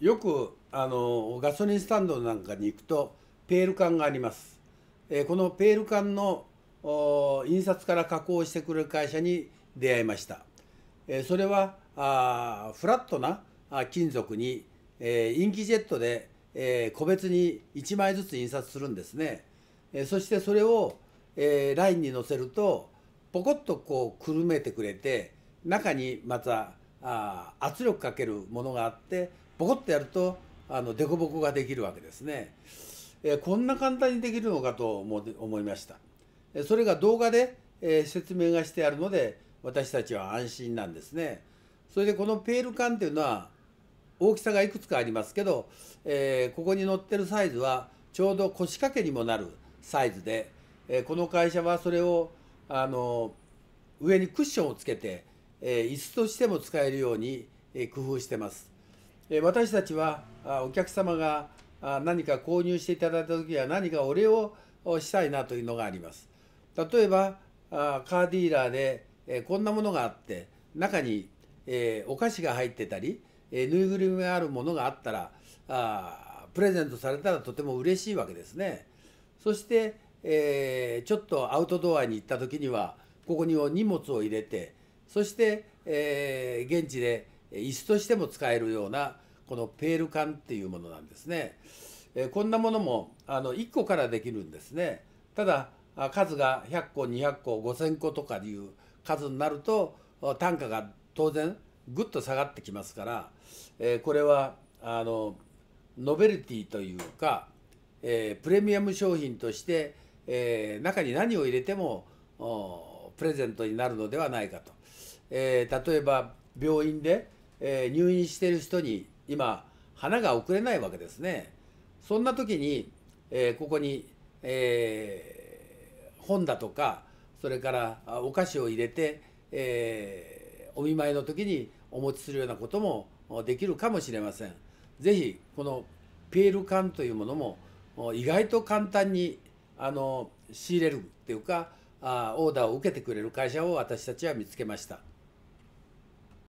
よくあのガソリンスタンドなんかに行くとペール缶があります、えー、このペール缶のお印刷から加工してくれる会社に出会いました、えー、それはあフラットな金属に、えー、インキジェットで、えー、個別に1枚ずつ印刷するんですね、えー、そしてそれを、えー、ラインに載せるとポコッとこうくるめてくれて中にまたあ圧力かけるものがあってボコッとやるとあの凸凹ができるわけですね、えー、こんな簡単にできるのかと思いましたそれが動画で、えー、説明がしてあるので私たちは安心なんですねそれでこのペール缶っていうのは大きさがいくつかありますけど、えー、ここに載ってるサイズはちょうど腰掛けにもなるサイズで、えこの会社はそれをあの上にクッションをつけて、え椅子としても使えるように、え工夫してます。私たちはお客様が何か購入していただいた時は何かお礼をしたいなというのがあります。例えばカーディーラーでこんなものがあって中にお菓子が入ってたりぬいぐるみがあるものがあったらプレゼントされたらとても嬉しいわけですね。そしてえちょっとアウトドアに行った時にはここに荷物を入れてそして、え現地で椅子としても使えるようなこのペール缶っていうものなんですね。えこんなものもあの1個からできるんですね。ただ数が100個200個5,000個とかいう数になると単価が当然ぐっと下がってきますから、えこれはあのノベルティというか、えプレミアム商品として、え中に何を入れてもプレゼントになるのではないかと、え例えば病院でえ入院してる人に今花が送れないわけですね。そんな時に、えここに、え本だとかそれからお菓子を入れて、えお見舞いの時にお持ちするようなこともできるかもしれません。ぜひこのピエール缶というものも意外と簡単にあの仕入れるっていうかあーオーダーを受けてくれる会社を私たちは見つけました。